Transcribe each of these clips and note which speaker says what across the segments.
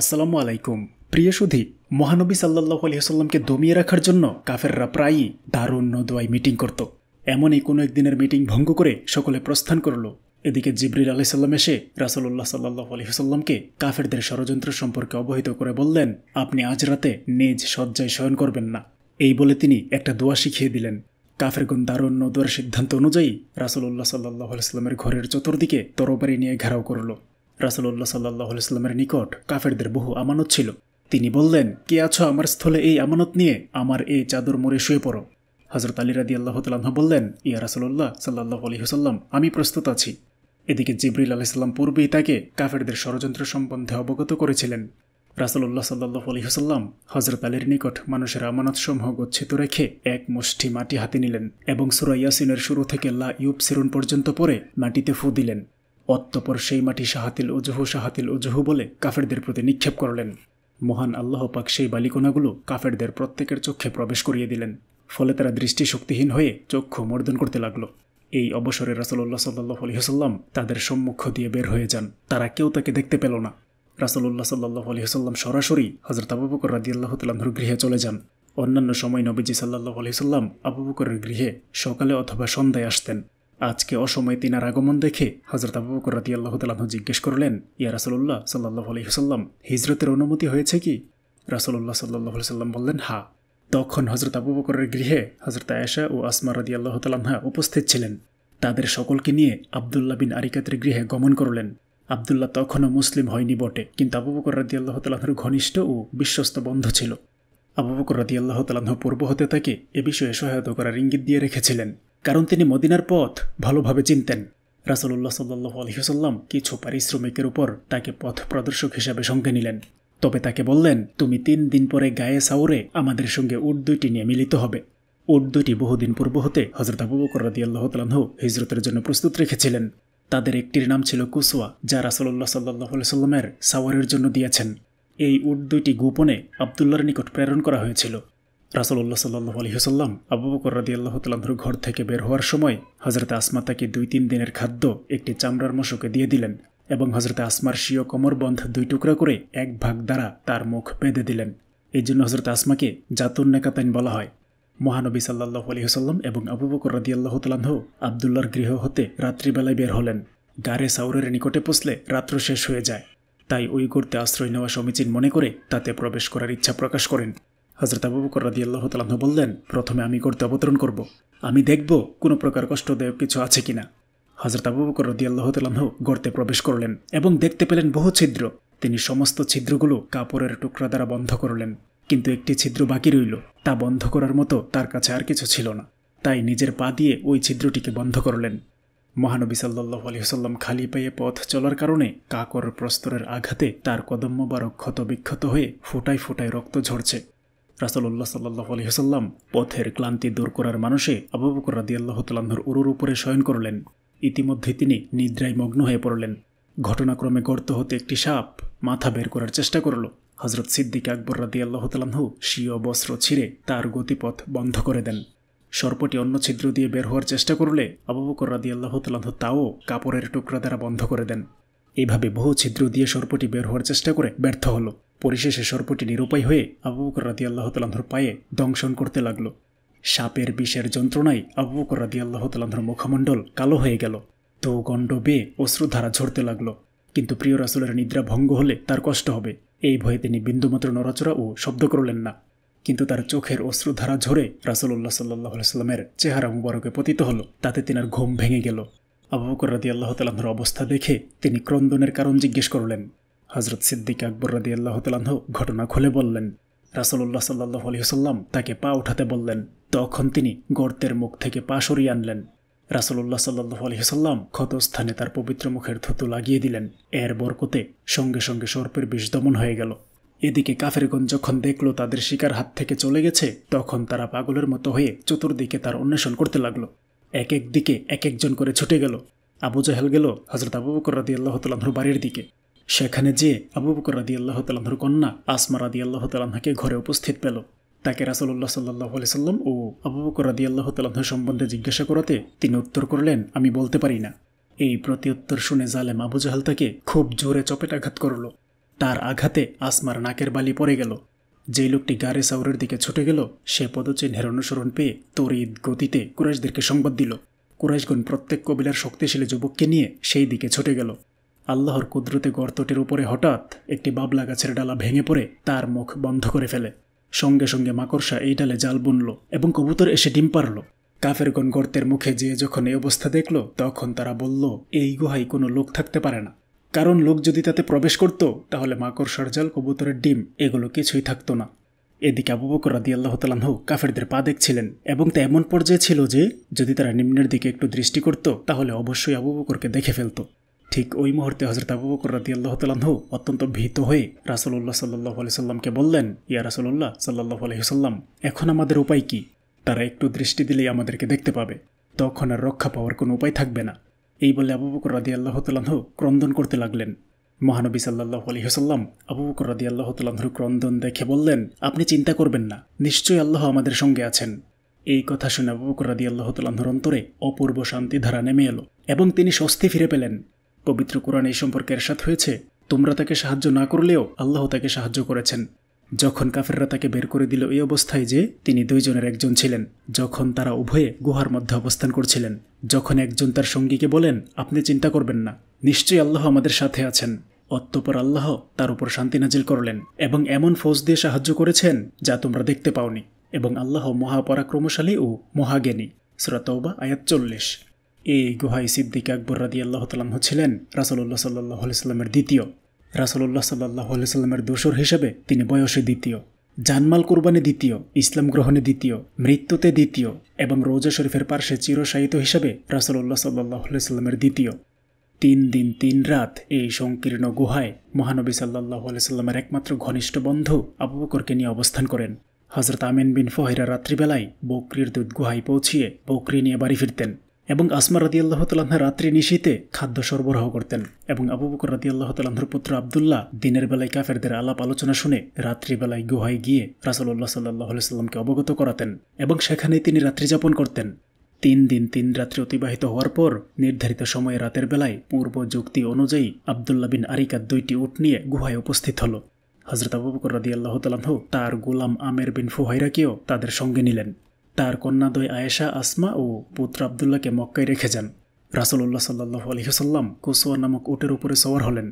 Speaker 1: আসসালামু আলাইকুম প্রিয় সুধী মহানবী সাল্লাহ আলহিহাল্লামকে দমিয়ে রাখার জন্য কাফেররা প্রায়ই দারুণ নদোয়াই মিটিং করত এমনই কোনো একদিনের মিটিং ভঙ্গ করে সকলে প্রস্থান করল এদিকে জিবরিল সাল্লাম এসে রাসলুল্লাহ সাল্লাহ আলহিহাল্লামকে কাফেরদের ষড়যন্ত্র সম্পর্কে অবহিত করে বললেন আপনি আজ রাতে নিজ শয্যায় শয়ন করবেন না এই বলে তিনি একটা দোয়া শিখিয়ে দিলেন কাফেরগুন দারুণ নদোয়ার সিদ্ধান্ত অনুযায়ী রাসলুল্লাহ সাল্লাহ আলাইস্লামের ঘরের চতুর্দিকে তরবারি নিয়ে ঘেরাও করল রাসুল্লাহ সাল্লাহ সাল্লামের নিকট কাফেরদের বহু আমানত ছিল তিনি বললেন কে আছো আমার স্থলে এই আমানত নিয়ে আমার এই চাদর মোড়ে শুয়ে পড়ো হজরত আলী রাদি আল্লাহ তাল্লাহ বললেন ইয়া রাসুল্লাহ সাল্লাহ আলহিহসাল্লাম আমি প্রস্তুত আছি এদিকে জিবরিল আলাইসাল্লাম পূর্বেই তাকে কাফেরদের ষড়যন্ত্র সম্বন্ধে অবগত করেছিলেন রাসুল্লাহ সাল্লাহ আলহিহসাল্লাম হজরত আলীর নিকট মানুষের আমানত সমূহ গচ্ছিত রেখে এক মুষ্টি মাটি হাতে নিলেন এবং সুরাইয়াসিনের ইয়াসিনের শুরু থেকে লা ইউব সিরুন পর্যন্ত পরে মাটিতে ফু দিলেন অত্যপর সেই মাটি শাহাতিল উজুহু শাহাতিল উজুহু বলে কাফেরদের প্রতি নিক্ষেপ করলেন মহান আল্লাহ পাক সেই বালিকোনাগুলো কাফেরদের প্রত্যেকের চোখে প্রবেশ করিয়ে দিলেন ফলে তারা দৃষ্টিশক্তিহীন হয়ে চক্ষু মর্দন করতে লাগল এই অবসরে রাসলুল্লাহ সাল্লাহ আলহিহাল্লাম তাদের সম্মুখ দিয়ে বের হয়ে যান তারা কেউ তাকে দেখতে পেল না রাসলুল্লাহ সাল্লাহ আলহিহাল্লাম সরাসরি হজরত আবুবকর রাজি রাদিয়াল্লাহ তালাহুর গৃহে চলে যান অন্যান্য সময় নবীজি সাল্লাহ আলহিহাল্লাম আবু গৃহে সকালে অথবা সন্ধ্যায় আসতেন আজকে অসময়ে তিনার আগমন দেখে হজরত আবু বকর রাতি আল্লাহ তালাহ জিজ্ঞেস করলেন ইয়া রাসলুল্লাহ সাল্লাহ আলহিহসাল্লাম হিজরতের অনুমতি হয়েছে কি রাসলুল্লাহ সাল্লাহ সাল্লাম বললেন হা হ্যাঁ। তখন হজরত আবু বকরের গৃহে হজরত আয়েশা ও আসমা রাদি আল্লাহ তালাহা উপস্থিত ছিলেন তাদের সকলকে নিয়ে আবদুল্লাহ বিন আরিকাতের গৃহে গমন করলেন আবদুল্লাহ তখনও মুসলিম হয়নি বটে কিন্তু আবু বকর রাদি আল্লাহ তালাহর ঘনিষ্ঠ ও বিশ্বস্ত বন্ধু ছিল আবু বকর রাদি আল্লাহ তালাহ পূর্ব হতে তাকে এ বিষয়ে সহায়তা করার ইঙ্গিত দিয়ে রেখেছিলেন কারণ তিনি মদিনার পথ ভালোভাবে চিনতেন রাসলুল্লাহ সাল্লু আলহিহসাল্লাম কিছু পারিশ্রমিকের উপর তাকে পথ প্রদর্শক হিসাবে সঙ্গে নিলেন তবে তাকে বললেন তুমি তিন দিন পরে গায়ে সাউরে আমাদের সঙ্গে উট দুইটি নিয়ে মিলিত হবে উট দুইটি বহুদিন পূর্ব হতে হজরত আবু বকর রাদি আল্লাহ তালাহ হিজরতের জন্য প্রস্তুত রেখেছিলেন তাদের একটির নাম ছিল কুসোয়া যা রাসলুল্লাহ সাল্লাহ সাল্লামের সাওয়ারের জন্য দিয়েছেন এই উট দুইটি গোপনে আবদুল্লার নিকট প্রেরণ করা হয়েছিল রাসুল্লাহ সাল্লাহ আলহিহসাল্লাম আবু বকর রাদি আল্লাহ তাল্লাহর ঘর থেকে বের হওয়ার সময় হজরত আসমা তাকে দুই তিন দিনের খাদ্য একটি চামড়ার মশকে দিয়ে দিলেন এবং হজরতে আসমার শিও কোমরবন্ধ দুই টুকরা করে এক ভাগ দ্বারা তার মুখ বেঁধে দিলেন এই জন্য হজরত আসমাকে জাতুন নেকাতাইন বলা হয় মহানবী সাল্লাহ হুসাল্লাম এবং আবু বকর রাদি আল্লাহ তাল্লাহ আবদুল্লার গৃহ হতে রাত্রিবেলায় বের হলেন গারে সাউরের নিকটে পৌঁছলে রাত্র শেষ হয়ে যায় তাই ওই করতে আশ্রয় নেওয়া সমীচীন মনে করে তাতে প্রবেশ করার ইচ্ছা প্রকাশ করেন হজরত আবু বকর তালাহ বললেন প্রথমে আমি গর্তে অবতরণ করব আমি দেখব কোনো প্রকার কষ্টদায়ক কিছু আছে কিনা হজরত আবু বকর রদিয়াল্লাহ তালাহ গর্তে প্রবেশ করলেন এবং দেখতে পেলেন বহু ছিদ্র তিনি সমস্ত ছিদ্রগুলো কাপড়ের টুকরা দ্বারা বন্ধ করলেন কিন্তু একটি ছিদ্র বাকি রইল তা বন্ধ করার মতো তার কাছে আর কিছু ছিল না তাই নিজের পা দিয়ে ওই ছিদ্রটিকে বন্ধ করলেন মহানবী সাল্লু আলহিহসাল্লাম খালি পেয়ে পথ চলার কারণে কাকর প্রস্তরের আঘাতে তার কদম ক্ষত বিক্ষত হয়ে ফোটায় ফোটায় রক্ত ঝরছে রাসলুল্লাহ সাল্লাহ আলহিহাসাল্লাম পথের ক্লান্তি দূর করার মানুষে আবুবকর রাদি রাদিয়াল্লাহ তাল্লাহর উরুর উপরে শয়ন করলেন ইতিমধ্যে তিনি নিদ্রায় মগ্ন হয়ে পড়লেন ঘটনাক্রমে গর্ত হতে একটি সাপ মাথা বের করার চেষ্টা করল হজরত সিদ্দিক আকবর রাদি আল্লাহতালাহু স্বীয় বস্ত্র ছিঁড়ে তার গতিপথ বন্ধ করে দেন সর্পটি অন্য ছিদ্র দিয়ে বের হওয়ার চেষ্টা করলে আবুবকর বকর রাদি আল্লাহতালাহু তাও কাপড়ের টুকরা দ্বারা বন্ধ করে দেন এভাবে বহু ছিদ্র দিয়ে সর্পটি বের হওয়ার চেষ্টা করে ব্যর্থ হলো পরিশেষে সর্পটি নিরুপায় হয়ে আবু বকর রাদি আল্লাহ তালান্ধর পায়ে দংশন করতে লাগল সাপের বিষের যন্ত্রণায় আবু বকর রাদি আল্লাহ তালান্ধর মুখমণ্ডল কালো হয়ে গেল দৌগণ্ড বেয়ে অশ্রুধারা ঝরতে লাগল কিন্তু প্রিয় রাসুলের নিদ্রা ভঙ্গ হলে তার কষ্ট হবে এই ভয়ে তিনি বিন্দুমাত্র নড়াচড়া ও শব্দ করলেন না কিন্তু তার চোখের অশ্রুধারা ঝরে রাসুল্লাহ সাল্লাহ সাল্লামের চেহারা মুবারকে পতিত হলো তাতে তিনার ঘুম ভেঙে গেল আবু বকর রাদি আল্লাহ তালাহর অবস্থা দেখে তিনি ক্রন্দনের কারণ জিজ্ঞেস করলেন হজরত সিদ্দিক আকবর রাদি আল্লাহ তালাহ ঘটনা খুলে বললেন রাসলুল্লাহ সাল্লাহ আলহিহসাল্লাম তাকে পা উঠাতে বললেন তখন তিনি গর্তের মুখ থেকে পা সরিয়ে আনলেন রাসলুল্লাহ সাল্লাহ আলহিহসাল্লাম ক্ষতস্থানে তার পবিত্র মুখের থুতু লাগিয়ে দিলেন এর বরকতে সঙ্গে সঙ্গে সর্পের বিষ দমন হয়ে গেল এদিকে কাফেরগঞ্জ যখন দেখল তাদের শিকার হাত থেকে চলে গেছে তখন তারা পাগলের মতো হয়ে চতুর্দিকে তার অন্বেষণ করতে লাগল এক এক দিকে এক একজন করে ছুটে গেল আবু জাহেল গেল হজরত আবু বকর রাদি আল্লাহ তাল্লাহর বাড়ির দিকে সেখানে যে আবু বকর রাদি আল্লাহ তাল্লাহর কন্যা আসমা রাদি আল্লাহ তালাহাকে ঘরে উপস্থিত পেল তাকে রাসলুল্লাহ সাল্লাহ আলি সাল্লাম ও আবু বকর রাদি আল্লাহ তাল্লাহ সম্বন্ধে জিজ্ঞাসা করাতে তিনি উত্তর করলেন আমি বলতে পারি না এই প্রত্যুত্তর শুনে জালেম আবু জাহাল তাকে খুব জোরে চপেটাঘাত করল তার আঘাতে আসমার নাকের বালি পড়ে গেল যে লোকটি গাড়ে সাউরের দিকে ছুটে গেল সে পদচিহ্নের অনুসরণ পেয়ে তরিদ গতিতে কুরাইশদেরকে সংবাদ দিল কুরাইশগণ প্রত্যেক কবিলার শক্তিশালী যুবককে নিয়ে সেই দিকে ছুটে গেল আল্লাহর কুদরতে গর্তটির উপরে হঠাৎ একটি বাবলা গাছের ডালা ভেঙে পড়ে তার মুখ বন্ধ করে ফেলে সঙ্গে সঙ্গে মাকড়সা এই ডালে জাল বুনল এবং কবুতর এসে ডিম পারল কাফেরগণ গর্তের মুখে যেয়ে যখন এই অবস্থা দেখল তখন তারা বলল এই গুহায় কোনো লোক থাকতে পারে না কারণ লোক যদি তাতে প্রবেশ করত তাহলে মাকড়সার জাল কবুতরের ডিম এগুলো কিছুই থাকতো না এদিকে আবু বকর রাদি আল্লাহতালাহু কাফেরদের পা দেখছিলেন এবং তা এমন পর্যায়ে ছিল যে যদি তারা নিম্নের দিকে একটু দৃষ্টি করত তাহলে অবশ্যই আবু বকরকে দেখে ফেলত ঠিক ওই মুহূর্তে হজরত আবু বকর রাদি আল্লাহ তালাহ অত্যন্ত ভীত হয়ে রাসুল্লাহ সাল্লাহ সাল্লামকে বললেন ইয়া রাসুল্লাহ সাল্লাহ আলহিসাল্লাম এখন আমাদের উপায় কি তারা একটু দৃষ্টি দিলেই আমাদেরকে দেখতে পাবে তখন আর রক্ষা পাওয়ার কোনো উপায় থাকবে না এই বলে আবু বকর রাদি আল্লাহ তালাহ ক্রন্দন করতে লাগলেন মহানবী সাল্লাহ আলহিহাসাল্লাম আবু বকর রাদি আল্লাহ তালাহুর ক্রন্দন দেখে বললেন আপনি চিন্তা করবেন না নিশ্চয়ই আল্লাহ আমাদের সঙ্গে আছেন এই কথা শুনে আবু বকর রাদি আল্লাহ তালাহুর অন্তরে অপূর্ব শান্তি ধারা নেমে এলো এবং তিনি স্বস্তি ফিরে পেলেন পবিত্র কোরআন এই সম্পর্কে এরশাদ হয়েছে তোমরা তাকে সাহায্য না করলেও আল্লাহ তাকে সাহায্য করেছেন যখন কাফেররা তাকে বের করে দিল এই অবস্থায় যে তিনি দুইজনের একজন ছিলেন যখন তারা উভয়ে গুহার মধ্যে অবস্থান করছিলেন যখন একজন তার সঙ্গীকে বলেন আপনি চিন্তা করবেন না নিশ্চয়ই আল্লাহ আমাদের সাথে আছেন অত্যপর আল্লাহ তার উপর শান্তি নাজিল করলেন এবং এমন ফৌজ দিয়ে সাহায্য করেছেন যা তোমরা দেখতে পাওনি এবং আল্লাহ মহাপরাক্রমশালী ও মহাজ্ঞানী শ্রোতবা আয়াত চল্লিশ এই গুহাই সিদ্দিক আকবর রাদি আল্লাহ তালাম ছিলেন রাসলুল্লাহ সাল্লাহ সাল্লামের দ্বিতীয় রাসলুল্লাহ সাল্লাহ সাল্লামের দোসর হিসাবে তিনি বয়সে দ্বিতীয় জানমাল কুরবানি দ্বিতীয় ইসলাম গ্রহণে দ্বিতীয় মৃত্যুতে দ্বিতীয় এবং রোজা শরীফের পার্শ্বে চিরসায়িত হিসাবে রাসলুল্লাহ সাল্লাহ সাল্লামের দ্বিতীয় তিন দিন তিন রাত এই সংকীর্ণ গুহায় মহানবী সাল্লাহ সাল্লামের একমাত্র ঘনিষ্ঠ বন্ধু আবু বকরকে নিয়ে অবস্থান করেন হজরত আমিন বিন ফহিরা রাত্রিবেলায় বকরির দুধ গুহায় পৌঁছিয়ে বকরি নিয়ে বাড়ি ফিরতেন এবং আসমা রাদি আল্লাহ তালাহা রাত্রি নিশিতে খাদ্য সরবরাহ করতেন এবং আবু বকর রাদি আল্লাহ তালাহর পুত্র আবদুল্লাহ দিনের বেলায় কাফেরদের আলাপ আলোচনা শুনে রাত্রিবেলায় গুহায় গিয়ে রাসলুল্লাহ সাল্লাহ সাল্লামকে অবগত করাতেন এবং সেখানেই তিনি রাত্রি যাপন করতেন তিন দিন তিন রাত্রি অতিবাহিত হওয়ার পর নির্ধারিত সময়ে রাতের বেলায় পূর্ব যুক্তি অনুযায়ী আবদুল্লা বিন আরিকার দুইটি উট নিয়ে গুহায় উপস্থিত হল হজরত আবু বকর রাদি আল্লাহ তালাহ তার গুলাম আমের বিন ফুহাইরাকেও তাদের সঙ্গে নিলেন তার কন্যাদ্বয় আয়েশা আসমা ও পুত্র আবদুল্লাহকে মক্কায় রেখে যান রাসলুল্লাহ সাল্লাহ আলহিহসাল্লাম কুসুয়া নামক উটের উপরে সওয়ার হলেন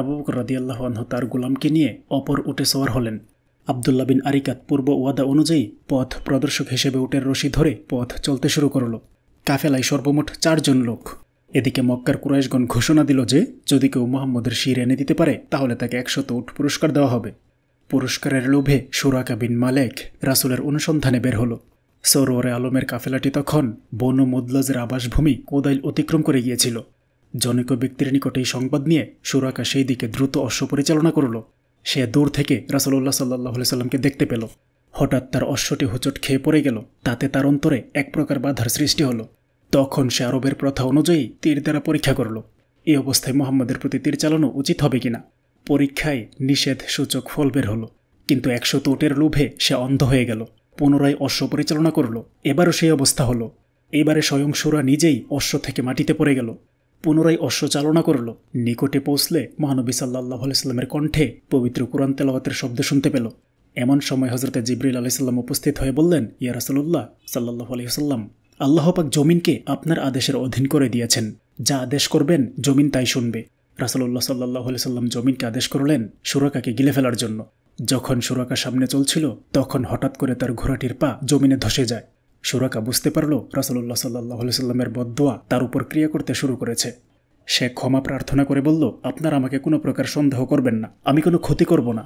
Speaker 1: আবু বকর রাদিয়াল্লাহ আনহু তার গোলামকে নিয়ে অপর উটে সওয়ার হলেন আবদুল্লা বিন আরিকাত পূর্ব ওয়াদা অনুযায়ী পথ প্রদর্শক হিসেবে উটের রশি ধরে পথ চলতে শুরু করল কাফেলায় সর্বমোট চারজন লোক এদিকে মক্কার কুরাইশগণ ঘোষণা দিল যে যদি কেউ মোহাম্মদের শির এনে দিতে পারে তাহলে তাকে একশত উট পুরস্কার দেওয়া হবে পুরস্কারের লোভে সুরাকা বিন মালেক রাসুলের অনুসন্ধানে বের হলো সরোয়ারে আলমের কাফেলাটি তখন বন মদলাজের আবাসভূমি কোদাইল অতিক্রম করে গিয়েছিল জনৈক ব্যক্তির নিকট এই সংবাদ নিয়ে সুরাকা সেই দিকে দ্রুত অশ্ব পরিচালনা করল সে দূর থেকে রাসলুল্লাহ সাল্লাহ সাল্লামকে দেখতে পেল হঠাৎ তার অশ্বটি হোঁচট খেয়ে পড়ে গেল তাতে তার অন্তরে এক প্রকার বাধার সৃষ্টি হল তখন সে আরবের প্রথা অনুযায়ী তীর দ্বারা পরীক্ষা করল এই অবস্থায় মোহাম্মদের প্রতি তীর চালানো উচিত হবে কিনা পরীক্ষায় নিষেধ সূচক ফল বের হলো কিন্তু একশো তোটের লোভে সে অন্ধ হয়ে গেল পুনরায় অশ্ব পরিচালনা করল এবারও সেই অবস্থা হলো এবারে স্বয়ং নিজেই অশ্ব থেকে মাটিতে পড়ে গেল পুনরায় অশ্ব চালনা করল নিকটে পৌঁছলে মহানবী সাল্লাহ আলাইস্লামের কণ্ঠে পবিত্র কোরআন তেলাওয়াতের শব্দ শুনতে পেল এমন সময় হজরতে জিবরিল আলাইসাল্লাম উপস্থিত হয়ে বললেন ইয়া রাসুল্লাহ সাল্লাহ আলহিহাল্লাম আল্লাহপাক জমিনকে আপনার আদেশের অধীন করে দিয়েছেন যা আদেশ করবেন জমিন তাই শুনবে রাসুল্লাহ সাল্লাহ সাল্লাম জমিনকে আদেশ করলেন সুরাকাকে গিলে ফেলার জন্য যখন সুরাকা সামনে চলছিল তখন হঠাৎ করে তার ঘোড়াটির পা জমিনে ধসে যায় সুরাকা বুঝতে পারল রাসুল্লাহ সাল্লাহ সাল্লামের বদোয়া তার উপর ক্রিয়া করতে শুরু করেছে সে ক্ষমা প্রার্থনা করে বলল আপনার আমাকে কোনো প্রকার সন্দেহ করবেন না আমি কোনো ক্ষতি করব না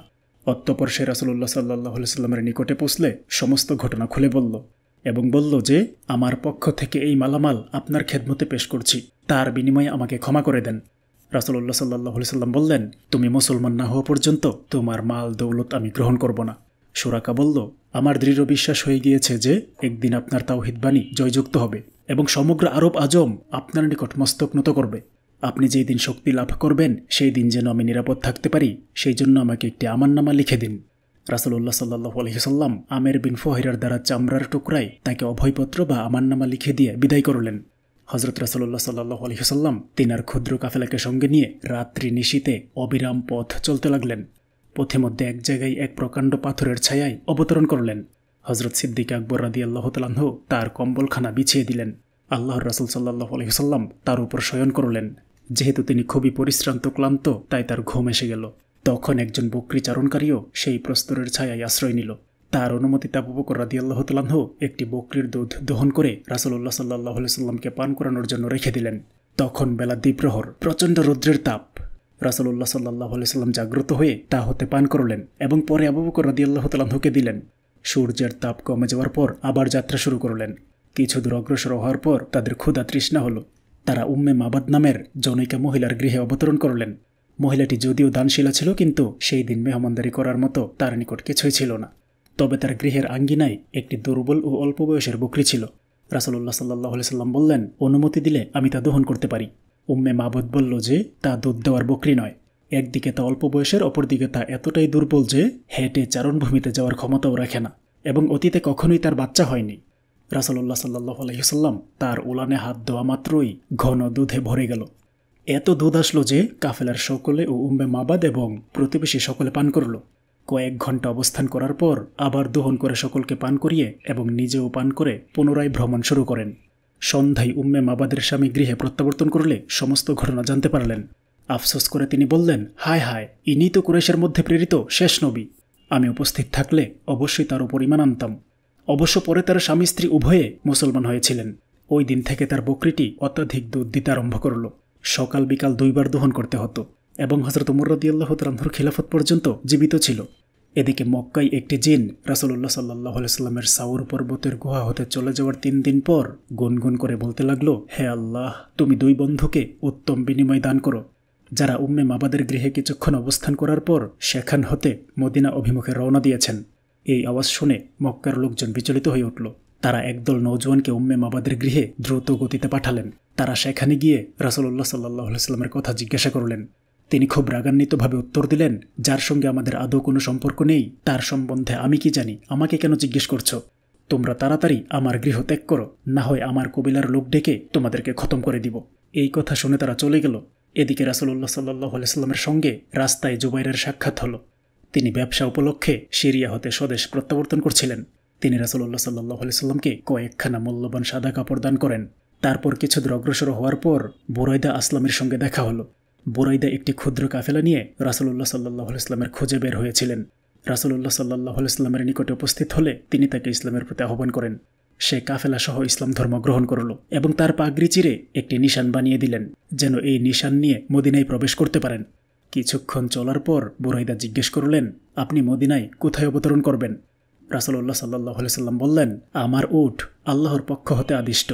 Speaker 1: অত্যপর সে রাসুল্লাহ সাল্লাহ সাল্লামের নিকটে পৌঁছলে সমস্ত ঘটনা খুলে বলল এবং বলল যে আমার পক্ষ থেকে এই মালামাল আপনার খেদমতে পেশ করছি তার বিনিময়ে আমাকে ক্ষমা করে দেন রাসুল্লাহ সাল্লাহ সাল্লাম বললেন তুমি মুসলমান না হওয়া পর্যন্ত তোমার মাল দৌলত আমি গ্রহণ করব না সুরাকা বলল আমার দৃঢ় বিশ্বাস হয়ে গিয়েছে যে একদিন আপনার তাওহিদ বাণী জয়যুক্ত হবে এবং সমগ্র আরব আজম আপনার নিকট মস্তক নত করবে আপনি যেই দিন শক্তি লাভ করবেন সেই দিন যেন আমি নিরাপদ থাকতে পারি সেই জন্য আমাকে একটি আমার নামা লিখে দিন রাসুল্লাহ সাল্লাহ আলহিসাল্লাম আমের বিন ফহিরার দ্বারা চামড়ার টুকরায় তাকে অভয়পত্র বা আমার নামা লিখে দিয়ে বিদায় করলেন হজরত রাসল্লাহ সাল্লাহ আলহিহাল্লাম তিনার ক্ষুদ্র কাফেলাকে সঙ্গে নিয়ে রাত্রি নিশীতে অবিরাম পথ চলতে লাগলেন পথে মধ্যে এক জায়গায় এক প্রকাণ্ড পাথরের ছায়ায় অবতরণ করলেন হজরত সিদ্দিক আকবর রাদি আল্লাহ তালাহ তার কম্বলখানা বিছিয়ে দিলেন আল্লাহর রাসুল সাল্লাহ আলহিহাল্লাম তার উপর শয়ন করলেন যেহেতু তিনি খুবই পরিশ্রান্ত ক্লান্ত তাই তার ঘুম এসে গেল তখন একজন বকরি চারণকারীও সেই প্রস্তরের ছায়ায় আশ্রয় নিল তার অনুমতি আবু বকর রাদিয়াল্লাহ তালাহ একটি বকরির দুধ দহন করে রাসুল্লাহ সাল্লাহ সাল্লামকে পান করানোর জন্য রেখে দিলেন তখন বেলা দ্বীপ্রহর প্রচণ্ড রৌদ্রের তাপ রাসুল্লাহ সাল্লাহ সাল্লাম জাগ্রত হয়ে তা হতে পান করলেন এবং পরে আবু বকর রাদিয়াল্লাহ তালাহকে দিলেন সূর্যের তাপ কমে যাওয়ার পর আবার যাত্রা শুরু করলেন কিছু দূর অগ্রসর হওয়ার পর তাদের ক্ষুধা তৃষ্ণা হল তারা উম্মে মাবাদ নামের জনৈকা মহিলার গৃহে অবতরণ করলেন মহিলাটি যদিও দানশীলা ছিল কিন্তু সেই দিন মেহমানদারি করার মতো তার নিকট কিছুই ছিল না তবে তার গৃহের আঙ্গিনায় একটি দুর্বল ও অল্প বয়সের বকরি ছিল রাসলল্লা সাল্লাহ সাল্লাম বললেন অনুমতি দিলে আমি তা দহন করতে পারি উম্মে মাবুদ বলল যে তা দুধ দেওয়ার বকরি নয় একদিকে তা অল্প বয়সের অপরদিকে তা এতটাই দুর্বল যে হেঁটে চারণভূমিতে যাওয়ার ক্ষমতাও রাখে না এবং অতীতে কখনোই তার বাচ্চা হয়নি রাসলল্লা সাল্লাহ আলহিসাল্লাম তার উলানে হাত দেওয়া মাত্রই ঘন দুধে ভরে গেল এত দুধ আসলো যে কাফেলার সকলে ও উম্মে মাবাদ এবং প্রতিবেশী সকলে পান করলো কয়েক ঘন্টা অবস্থান করার পর আবার দোহন করে সকলকে পান করিয়ে এবং নিজেও পান করে পুনরায় ভ্রমণ শুরু করেন সন্ধ্যায় উম্মে মাবাদের স্বামী গৃহে প্রত্যাবর্তন করলে সমস্ত ঘটনা জানতে পারলেন আফসোস করে তিনি বললেন হায় হায় ইনি তো কুরেশের মধ্যে প্রেরিত শেষ নবী আমি উপস্থিত থাকলে অবশ্যই তার উপর ইমান আনতাম অবশ্য পরে তার স্বামী স্ত্রী উভয়ে মুসলমান হয়েছিলেন ওই দিন থেকে তার বকরিটি অত্যাধিক দুধ দিতে আরম্ভ করল সকাল বিকাল দুইবার দোহন করতে হতো এবং হজরত উমর রদিয়াল্লাহ তালাহুর খিলাফত পর্যন্ত জীবিত ছিল এদিকে মক্কাই একটি জিন রাসুল্লাহ সাল্লাহ সাল্লামের সাউর পর্বতের গুহা হতে চলে যাওয়ার তিন দিন পর গুনগুন করে বলতে লাগলো হে আল্লাহ তুমি দুই বন্ধুকে উত্তম বিনিময় দান করো যারা উম্মে মাবাদের গৃহে কিছুক্ষণ অবস্থান করার পর সেখান হতে মদিনা অভিমুখে রওনা দিয়েছেন এই আওয়াজ শুনে মক্কার লোকজন বিচলিত হয়ে উঠল তারা একদল নৌজওয়ানকে উম্মে মাবাদের গৃহে দ্রুত গতিতে পাঠালেন তারা সেখানে গিয়ে রাসুল্লাহ সাল্লাহ সাল্লামের কথা জিজ্ঞাসা করলেন তিনি খুব রাগান্বিতভাবে উত্তর দিলেন যার সঙ্গে আমাদের আদৌ কোনো সম্পর্ক নেই তার সম্বন্ধে আমি কি জানি আমাকে কেন জিজ্ঞেস করছো তোমরা তাড়াতাড়ি আমার গৃহ ত্যাগ করো না হয় আমার কবিলার লোক ডেকে তোমাদেরকে খতম করে দিব এই কথা শুনে তারা চলে গেল এদিকে রাসুল্লাহ সাল্লাহ আলাইস্লামের সঙ্গে রাস্তায় জুবাইরের সাক্ষাৎ হলো তিনি ব্যবসা উপলক্ষে সিরিয়া হতে স্বদেশ প্রত্যাবর্তন করছিলেন তিনি রাসুল্লাহ সাল্লাহ আলাইস্লামকে কয়েকখানা মূল্যবান সাদা কাপড় দান করেন তারপর কিছু অগ্রসর হওয়ার পর বুরাইদা আসলামের সঙ্গে দেখা হলো বুরাইদা একটি ক্ষুদ্র কাফেলা নিয়ে রাসুল্লাহ সাল্লাহ ইসলামের খুঁজে বের হয়েছিলেন রাসুল্লাহ সাল্লাহ ইসলামের নিকটে উপস্থিত হলে তিনি তাকে ইসলামের প্রতি আহ্বান করেন সে কাফেলা সহ ইসলাম ধর্ম গ্রহণ করল এবং তার পাগড়ি চিরে একটি নিশান বানিয়ে দিলেন যেন এই নিশান নিয়ে মদিনায় প্রবেশ করতে পারেন কিছুক্ষণ চলার পর বুরাইদা জিজ্ঞেস করলেন আপনি মদিনায় কোথায় অবতরণ করবেন রাসুল্লাহ সাল্লাহ সাল্লাম বললেন আমার উঠ আল্লাহর পক্ষ হতে আদিষ্ট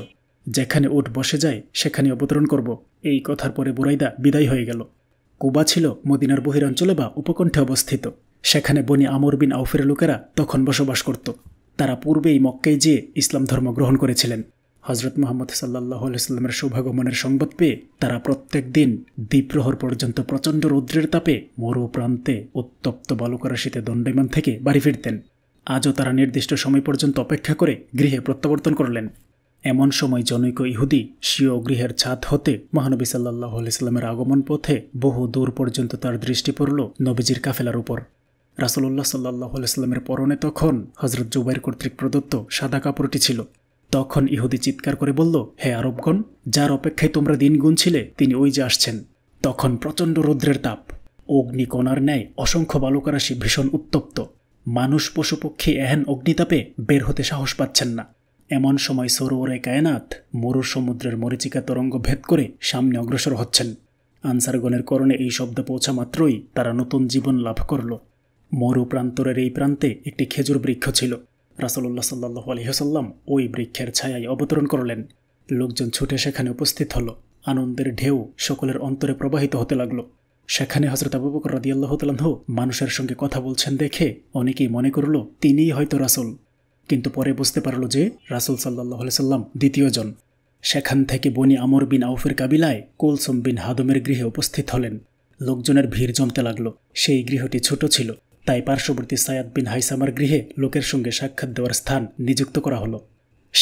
Speaker 1: যেখানে উট বসে যায় সেখানে অবতরণ করব এই কথার পরে বুরাইদা বিদায় হয়ে গেল কুবা ছিল মদিনার বহিরাঞ্চলে বা উপকণ্ঠে অবস্থিত সেখানে বনি আমর বিন আউফের লোকেরা তখন বসবাস করত তারা পূর্বেই মক্কায় যেয়ে ইসলাম ধর্ম গ্রহণ করেছিলেন হজরত মোহাম্মদ সাল্লাহ আলাইস্লামের সৌভাগমনের সংবাদ পেয়ে তারা প্রত্যেক দিন দ্বীপ্রহর পর্যন্ত প্রচণ্ড রৌদ্রের তাপে মরু প্রান্তে উত্তপ্ত বালুকরাশিতে দণ্ডেমান থেকে বাড়ি ফিরতেন আজও তারা নির্দিষ্ট সময় পর্যন্ত অপেক্ষা করে গৃহে প্রত্যাবর্তন করলেন এমন সময় জনৈক ইহুদি স্বীয় গৃহের ছাদ হতে মহানবী সাল্লাহ আলাইস্লামের আগমন পথে বহু দূর পর্যন্ত তার দৃষ্টি পড়ল নবীজির কাফেলার উপর রাসুল্লাহ সাল্লাহ আলাইস্লামের পরনে তখন হজরত জুবাইর কর্তৃক প্রদত্ত সাদা কাপড়টি ছিল তখন ইহুদি চিৎকার করে বলল হে আরবগণ যার অপেক্ষায় তোমরা দিন গুনছিলে তিনি ওই যে আসছেন তখন প্রচণ্ড রৌদ্রের তাপ অগ্নিকণার ন্যায় অসংখ্য বালুকারাশি ভীষণ উত্তপ্ত মানুষ পশুপক্ষী এহেন অগ্নিতাপে বের হতে সাহস পাচ্ছেন না এমন সময় সরোবরে কায়নাত মরু সমুদ্রের মরিচিকা তরঙ্গ ভেদ করে সামনে অগ্রসর হচ্ছেন আনসারগণের করণে এই শব্দ পৌঁছা মাত্রই তারা নতুন জীবন লাভ করল মরু প্রান্তরের এই প্রান্তে একটি খেজুর বৃক্ষ ছিল রাসলুল্লাহ সাল্লাহ আলহিহসাল্লাম ওই বৃক্ষের ছায়ায় অবতরণ করলেন লোকজন ছুটে সেখানে উপস্থিত হল আনন্দের ঢেউ সকলের অন্তরে প্রবাহিত হতে লাগল সেখানে হজরত আবুবকর বকর রাদিয়াল্লাহ তালাহ মানুষের সঙ্গে কথা বলছেন দেখে অনেকেই মনে করল তিনিই হয়তো রাসুল কিন্তু পরে বুঝতে পারল যে রাসুল সাল্লাহ সাল্লাম দ্বিতীয়জন সেখান থেকে বনি আমর বিন আউফের কাবিলায় কোলসম বিন হাদমের গৃহে উপস্থিত হলেন লোকজনের ভিড় জমতে লাগল সেই গৃহটি ছোট ছিল তাই পার্শ্ববর্তী সায়াদ বিন হাইসামার গৃহে লোকের সঙ্গে সাক্ষাৎ দেওয়ার স্থান নিযুক্ত করা হলো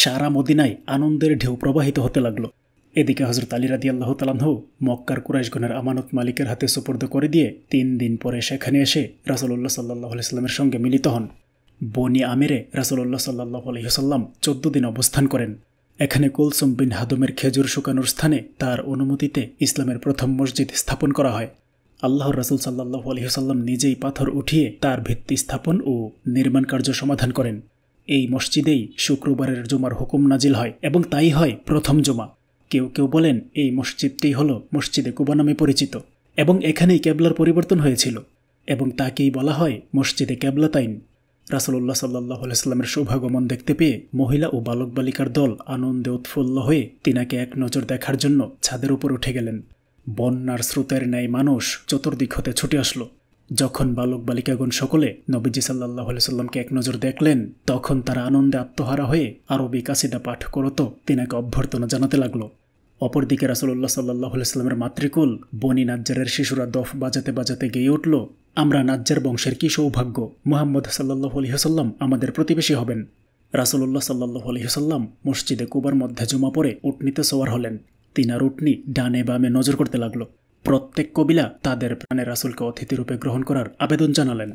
Speaker 1: সারা মদিনায় আনন্দের ঢেউ প্রবাহিত হতে লাগল এদিকে হজরত আলী রাদি আল্লাহ তালাহ মক্কার কুরাইশগণের আমানত মালিকের হাতে সুপর্দ করে দিয়ে তিন দিন পরে সেখানে এসে রাসলুল্লাহ সাল্লাহ সাল্লামের সঙ্গে মিলিত হন বনি আমিরে রাসুল্লাহ সাল্লাহ আলহিহসাল্লাম চোদ্দ দিন অবস্থান করেন এখানে কুলসুম বিন হাদুমের খেজুর শুকানোর স্থানে তার অনুমতিতে ইসলামের প্রথম মসজিদ স্থাপন করা হয় আল্লাহর রাসুল সাল্লাহ আলহিহসাল্লাম নিজেই পাথর উঠিয়ে তার ভিত্তি স্থাপন ও নির্মাণ কার্য সমাধান করেন এই মসজিদেই শুক্রবারের জুমার হুকুম নাজিল হয় এবং তাই হয় প্রথম জুমা কেউ কেউ বলেন এই মসজিদটি হল মসজিদে কুবা নামে পরিচিত এবং এখানেই ক্যাবলার পরিবর্তন হয়েছিল এবং তাকেই বলা হয় মসজিদে ক্যাবলাতাইন রাসুল্লাহ সাল্লাহ আলাইস্লামের শোভাগমন দেখতে পেয়ে মহিলা ও বালক বালিকার দল আনন্দে উৎফুল্ল হয়ে তিনাকে এক নজর দেখার জন্য ছাদের উপর উঠে গেলেন বন্যার স্রোতের ন্যায় মানুষ চতুর্দিক হতে ছুটে আসলো যখন বালক বালিকাগণ সকলে নবীজি সাল্লাহ সাল্লামকে এক নজর দেখলেন তখন তারা আনন্দে আত্মহারা হয়ে আরবি কাসিদা পাঠ করত তিনাকে অভ্যর্থনা জানাতে লাগল অপরদিকে রাসুল্লাহ সাল্লাহ সাল্লামের মাতৃকুল বনি নাজ্জারের শিশুরা দফ বাজাতে বাজাতে গেয়ে উঠল আমরা নাজ্জার বংশের কী সৌভাগ্য মোহাম্মদ সাল্লাহ আলহিহসাল্লাম আমাদের প্রতিবেশী হবেন রাসুল্লাহ সাল্লাহ আলহিহসাল্লাম মসজিদে কুবার মধ্যে জমা পড়ে উটনিতে সোয়ার হলেন তিনার উটনি ডানে বামে নজর করতে লাগলো প্রত্যেক কবিলা তাদের প্রাণে রাসুলকে অতিথিরূপে গ্রহণ করার আবেদন জানালেন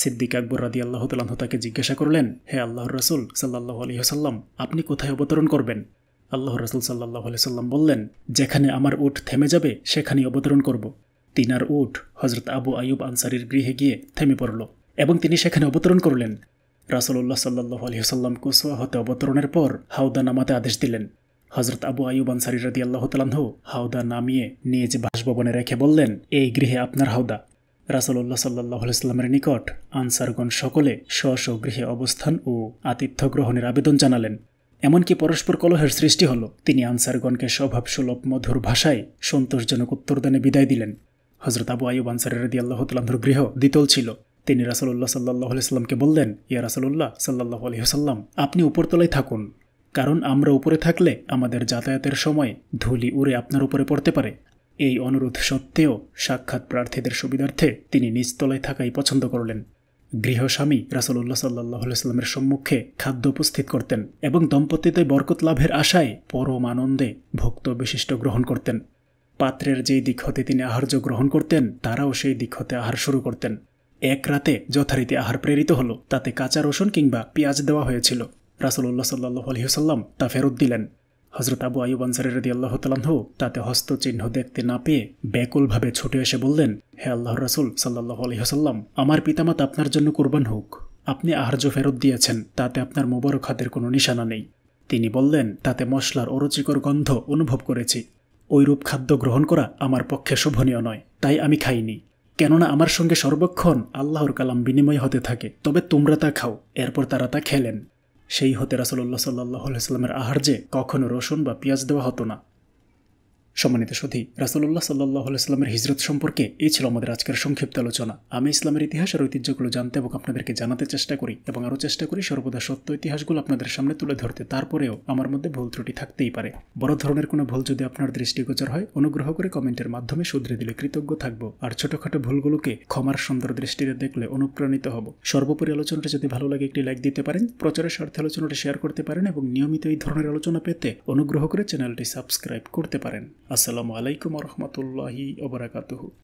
Speaker 1: সিদ্দিক আকবর রাদি আল্লাহ তালাহ তাকে জিজ্ঞাসা করলেন হে আল্লাহর রসুল সাল্লাহ আলহিহসাল্লাম আপনি কোথায় অবতরণ করবেন আল্লাহ রসুল সাল্লাহ আলহিহ সাল্লাম বললেন যেখানে আমার উঠ থেমে যাবে সেখানেই অবতরণ করব তিনার উঠ হজরত আবু আয়ুব আনসারির গৃহে গিয়ে থেমে পড়ল এবং তিনি সেখানে অবতরণ করলেন রাসলুল্লাহ সাল্লাহ আলহিহসাল্লাম কুসুয়া হতে অবতরণের পর হাউদা নামাতে আদেশ দিলেন হজরত আবু আয়ুব আনসারি রদি আল্লাহ তালাহ হাউদা নামিয়ে নিজ বাসভবনে রেখে বললেন এই গৃহে আপনার হাউদা রাসলুল্লাহ সাল্লাহ আলাইস্লামের নিকট আনসারগণ সকলে স্ব গৃহে অবস্থান ও আতিথ্য গ্রহণের আবেদন জানালেন এমনকি পরস্পর কলহের সৃষ্টি হল তিনি আনসারগণকে স্বভাব সুলভ মধুর ভাষায় সন্তোষজনক উত্তরদানে বিদায় দিলেন হজরত আবু আয়ুব আনসার রদি আল্লাহ গৃহ দ্বিতল ছিল তিনি রাসলুল্লাহ সাল্লাহ আলাইস্লামকে বললেন ইয়া রাসলুল্লাহ সাল্লাহ আলহিহাল্লাম আপনি উপরতলায় থাকুন কারণ আমরা উপরে থাকলে আমাদের যাতায়াতের সময় ধুলি উড়ে আপনার উপরে পড়তে পারে এই অনুরোধ সত্ত্বেও সাক্ষাৎ প্রার্থীদের সুবিধার্থে তিনি নিচতলায় থাকাই পছন্দ করলেন গৃহস্বামী রাসলুল্লাহ সাল্লাহ আলাইস্লামের সম্মুখে খাদ্য উপস্থিত করতেন এবং দম্পতিতে বরকত লাভের আশায় পরম আনন্দে ভক্ত বিশিষ্ট গ্রহণ করতেন পাত্রের যেই দিক হতে তিনি আহার্য গ্রহণ করতেন তারাও সেই দিক হতে আহার শুরু করতেন এক রাতে যথারীতি আহার প্রেরিত হলো তাতে কাঁচা রসুন কিংবা পেঁয়াজ দেওয়া হয়েছিল রাসুল্লাহ সাল্লাহ আলহিহসাল্লাম তা ফেরত দিলেন হজরত আবু আয়ুব আনসারের রদি আল্লাহ তালাহ তাতে হস্তচিহ্ন দেখতে না পেয়ে ব্যাকুলভাবে ছুটে এসে বললেন হে আল্লাহ রাসুল সাল্লাহ আলহিহসাল্লাম আমার পিতামাত আপনার জন্য কোরবান হোক আপনি আহার্য ফেরত দিয়েছেন তাতে আপনার মোবারক হাতের কোনো নিশানা নেই তিনি বললেন তাতে মশলার অরুচিকর গন্ধ অনুভব করেছি ওইরূপ খাদ্য গ্রহণ করা আমার পক্ষে শোভনীয় নয় তাই আমি খাইনি কেননা আমার সঙ্গে সর্বক্ষণ আল্লাহর কালাম বিনিময় হতে থাকে তবে তোমরা তা খাও এরপর তারা তা খেলেন সেই হতে রাসল্লাহ সাল্লাহ আহার আহার্যে কখনো রসুন বা পেঁয়াজ দেওয়া হতো না সম্মানিত সুধী রাসুল্লাহ সাল্লাহ সাল্লামের হিজরত সম্পর্কে এই ছিল আমাদের আজকের সংক্ষিপ্ত আলোচনা আমি ইসলামের ইতিহাস আর ঐতিহ্যগুলো জানতে এবং আপনাদেরকে জানাতে চেষ্টা করি এবং আরও চেষ্টা করি সর্বদা সত্য ইতিহাসগুলো আপনাদের সামনে তুলে ধরতে তারপরেও আমার মধ্যে ভুল ত্রুটি থাকতেই পারে বড় ধরনের কোনো ভুল যদি আপনার দৃষ্টিগোচর হয় অনুগ্রহ করে কমেন্টের মাধ্যমে শুধরে দিলে কৃতজ্ঞ থাকবো আর ছোটখাটো ভুলগুলোকে ক্ষমার সুন্দর দৃষ্টিতে দেখলে অনুপ্রাণিত হব সর্বোপরি আলোচনাটা যদি ভালো লাগে একটি লাইক দিতে পারেন প্রচারের স্বার্থে আলোচনাটা শেয়ার করতে পারেন এবং নিয়মিত এই ধরনের আলোচনা পেতে অনুগ্রহ করে চ্যানেলটি সাবস্ক্রাইব করতে পারেন আছালামু আলাইকুম ওরহমতুল্লাহি ওবরাকাতহু